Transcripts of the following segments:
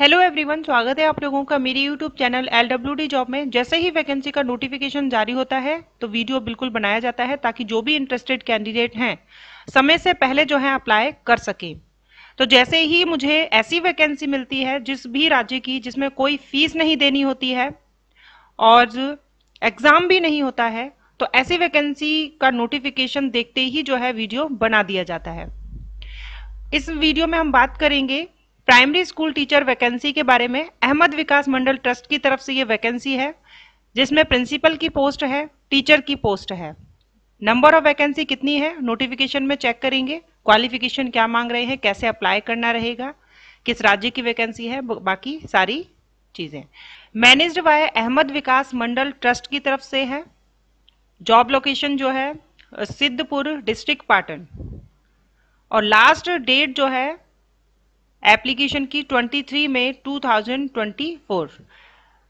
hello everyone स्वागत है आप लोगों का मेरी YouTube channel L W job में जैसे ही वैकेंसी का नोटिफिकेशन जारी होता है तो वीडियो बिल्कुल बनाया जाता है ताकि जो भी इंटरेस्टेड कैंडिडेट हैं समय से पहले जो है अप्लाई कर सकें तो जैसे ही मुझे ऐसी वैकेंसी मिलती है जिस भी राज्य की जिसमें कोई फीस नहीं देनी होती है और एग्जाम भी नहीं होता है तो ऐसी वैकेंसी का नोटिफिकेशन देखते ही जो है वीडियो बना दिया जाता है इस वीडियो में हम बात करेंगे प्राइमरी स्कूल टीचर वैकेंसी के बारे में अहमद विकास मंडल ट्रस्ट की तरफ से ये वैकेंसी है जिसमें प्रिंसिपल की पोस्ट है टीचर की पोस्ट है नंबर ऑफ वैकेंसी कितनी है नोटिफिकेशन में चेक करेंगे क्वालिफिकेशन क्या मांग रहे हैं कैसे अप्लाई करना रहेगा किस राज्य की वैकेंसी है बाकी सारी चीज़ें managed by Ahmad Vikas Mandal trust की तरफ से है जॉब लोकेशन जो है सिद्धपुर डिस्ट्रिक्ट पाटन और लास्ट डेट जो है एप्लीकेशन की 23 में 2024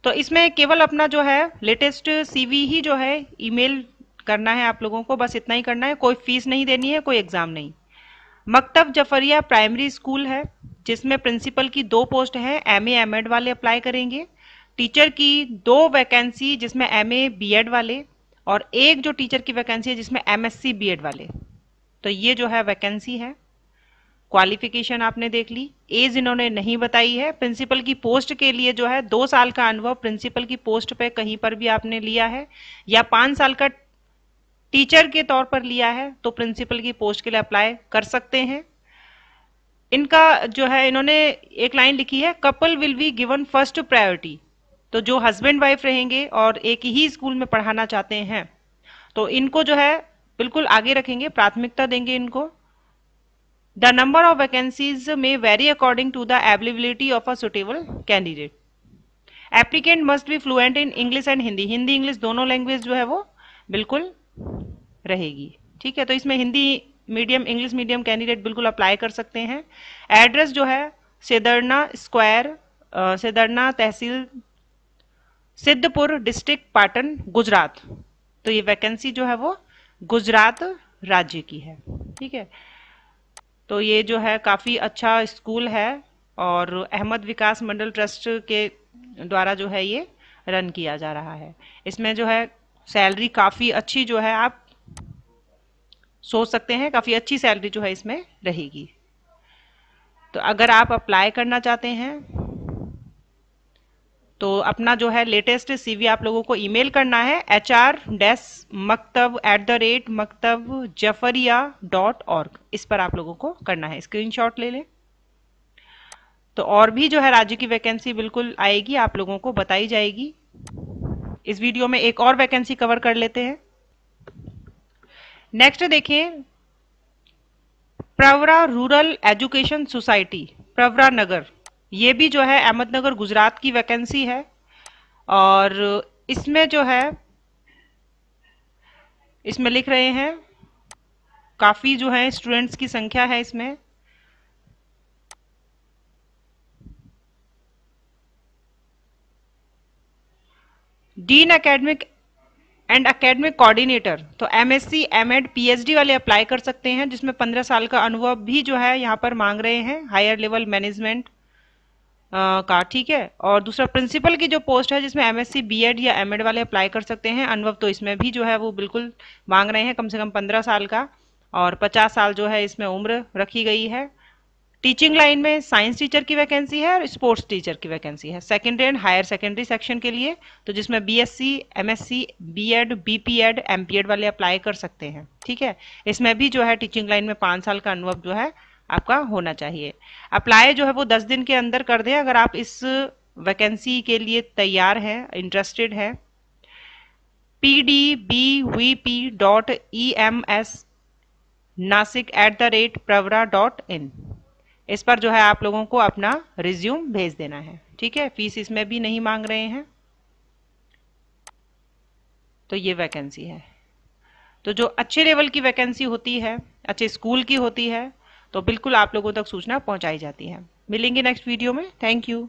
तो इसमें केवल अपना जो है लेटेस्ट सीवी ही जो है ईमेल करना है आप लोगों को बस इतना ही करना है कोई फीस नहीं देनी है कोई एग्ज़ाम नहीं मकतब जफरिया प्राइमरी स्कूल है जिसमें प्रिंसिपल की दो पोस्ट हैं एम ए एम एड वाले अप्लाई करेंगे टीचर की दो वैकेंसी जिसमें एम ए बी एड वाले और एक जो टीचर की वैकेंसी है जिसमें M S C B Ed वाले तो ये जो है वैकेंसी है क्वालिफिकेशन आपने देख ली एज इन्होंने नहीं बताई है प्रिंसिपल की पोस्ट के लिए जो है दो साल का अनुभव प्रिंसिपल की पोस्ट पे कहीं पर भी आपने लिया है या पांच साल का टीचर के तौर पर लिया है तो प्रिंसिपल की पोस्ट के लिए अप्लाई कर सकते हैं इनका जो है इन्होंने एक लाइन लिखी है couple will be given first priority तो जो हस्बैंड वाइफ रहेंगे और एक ही स्कूल में पढ़ाना चाहते हैं तो इनको जो है बिल्कुल आगे रखेंगे प्राथमिकता देंगे इनको द नंबर ऑफ वैकेंसीज में vary according to the availability of a suitable candidate applicant must be fluent in English and Hindi Hindi English दोनों लैंग्वेज जो है वो बिल्कुल रहेगी ठीक है तो इसमें Hindi medium English medium candidate बिल्कुल अप्लाई कर सकते हैं एड्रेस जो है सेदरना स्क्वायर सेदरना तहसील सिद्धपुर डिस्ट्रिक्ट पाटन गुजरात तो ये वैकेंसी जो है वो गुजरात राज्य की है ठीक है तो ये जो है काफ़ी अच्छा स्कूल है और अहमद विकास मंडल ट्रस्ट के द्वारा जो है ये रन किया जा रहा है इसमें जो है सैलरी काफ़ी अच्छी जो है आप सोच सकते हैं काफ़ी अच्छी सैलरी जो है इसमें रहेगी तो अगर आप अप्लाई करना चाहते हैं तो अपना जो है लेटेस्ट सीवी आप लोगों को ईमेल करना है H R dash Maktab at the rate Maktab Jafaria dot org इस पर आप लोगों को करना है स्क्रीनशॉट ले लें तो और भी जो है राज्य की वैकेंसी बिल्कुल आएगी आप लोगों को बताई जाएगी इस वीडियो में एक और वैकेंसी कवर कर लेते हैं नेक्स्ट देखें Pravara rural education society Pravara Nagar ये भी जो है अहमदनगर गुजरात की वैकेंसी है और इसमें जो है इसमें लिख रहे हैं काफ़ी जो है स्टूडेंट्स की संख्या है इसमें dean academic and academic coordinator तो एमएससी, एमएड, पीएचडी वाले अप्लाई कर सकते हैं जिसमें पंद्रह साल का अनुभव भी जो है यहाँ पर मांग रहे हैं हायर लेवल मैनेजमेंट का ठीक है और दूसरा प्रिंसिपल की जो पोस्ट है जिसमें एमएससी बीएड या एमएड वाले अप्लाई कर सकते हैं अनुभव तो इसमें भी जो है वो बिल्कुल मांग रहे हैं कम से कम पंद्रह साल का और पचास साल जो है इसमें उम्र रखी गई है टीचिंग लाइन में साइंस टीचर की वैकेंसी है और स्पोर्ट्स टीचर की वैकेंसी है secondary and higher secondary section के लिए तो जिसमें BSc MSc BEd BPEd MPEd वाले अप्लाई कर सकते हैं ठीक है इसमें भी जो है टीचिंग लाइन में पाँच साल का अनुभव जो है आपका होना चाहिए अप्लाई जो है वो दस दिन के अंदर कर दें अगर आप इस वैकेंसी के लिए तैयार हैं इंटरेस्टेड हैं P D B V P dot E M S Nashik at the rate Pravara dot in इस पर जो है आप लोगों को अपना रिज्यूम भेज देना है ठीक है फीस इसमें भी नहीं मांग रहे हैं तो ये वैकेंसी है तो जो अच्छे लेवल की वैकेंसी होती है अच्छे स्कूल की होती है तो बिल्कुल आप लोगों तक सूचना पहुंचाई जाती है मिलेंगे नेक्स्ट वीडियो में थैंक यू